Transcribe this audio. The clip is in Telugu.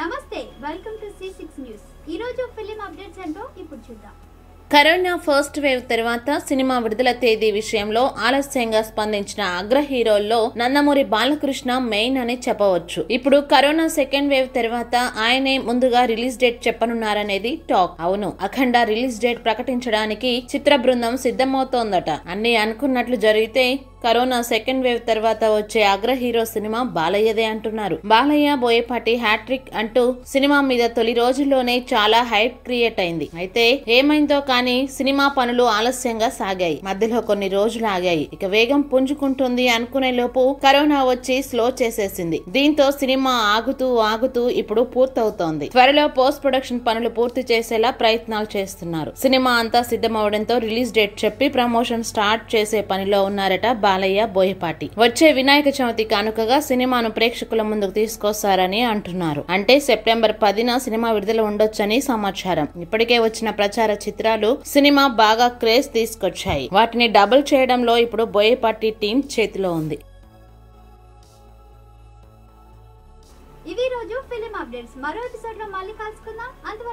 నమస్తే welcome to C six news ఈ రోజు ఫిలిం అప్డేట్స్ ఏంటో ఇప్పుడు చూద్దాం కరోనా ఫస్ట్ వేవ్ తర్వాత సినిమా విడుదల తేదీ విషయంలో ఆలస్యంగా స్పందించిన అగ్ర హీరోల్లో నందమూరి బాలకృష్ణ మెయిన్ అని చెప్పవచ్చు ఇప్పుడు కరోనా సెకండ్ వేవ్ తర్వాత ఆయనే ముందుగా రిలీజ్ డేట్ చెప్పనున్నారనేది టాక్ అవును అఖండ రిలీజ్ డేట్ ప్రకటించడానికి చిత్ర బృందం సిద్ధమవుతోందట అన్ని అనుకున్నట్లు జరిగితే కరోనా సెకండ్ వేవ్ తర్వాత వచ్చే అగ్ర హీరో సినిమా బాలయ్యదే అంటున్నారు బాలయ్య బోయపాటి హ్యాట్రిక్ అంటూ సినిమా మీద తొలి రోజుల్లోనే చాలా హైప్ క్రియేట్ అయింది అయితే ఏమైందో కానీ సినిమా పనులు ఆలస్యంగా సాగాయి మధ్యలో కొన్ని రోజులు ఆగాయి ఇక వేగం పుంజుకుంటుంది అనుకునే లోపు కరోనా వచ్చి స్లో చేసేసింది దీంతో సినిమా ఆగుతూ ఆగుతూ ఇప్పుడు పూర్తవుతోంది త్వరలో పోస్ట్ ప్రొడక్షన్ పనులు పూర్తి చేసేలా ప్రయత్నాలు చేస్తున్నారు సినిమా అంతా సిద్ధమవడంతో రిలీజ్ డేట్ చెప్పి ప్రమోషన్ స్టార్ట్ చేసే పనిలో ఉన్నారట బాలయ్య బోయపాటి వచ్చే వినాయక చవితి కానుకగా సినిమాను ప్రేక్షకుల ముందుకు తీసుకొస్తారని అంటున్నారు అంటే సెప్టెంబర్ పదిన సినిమా విడుదల ఉండొచ్చని సమాచారం ఇప్పటికే వచ్చిన ప్రచార చిత్రాలు సినిమా బాగా క్రేజ్ తీసుకొచ్చాయి వాటిని డబుల్ చేయడంలో ఇప్పుడు బోయపాటి టీం చేతిలో ఉంది ఇది రోజు ఫిలిం అప్డేట్స్ మరో ఎపిసోడ్ లో మళ్ళీ కలుసుకుందాం అంతవరకు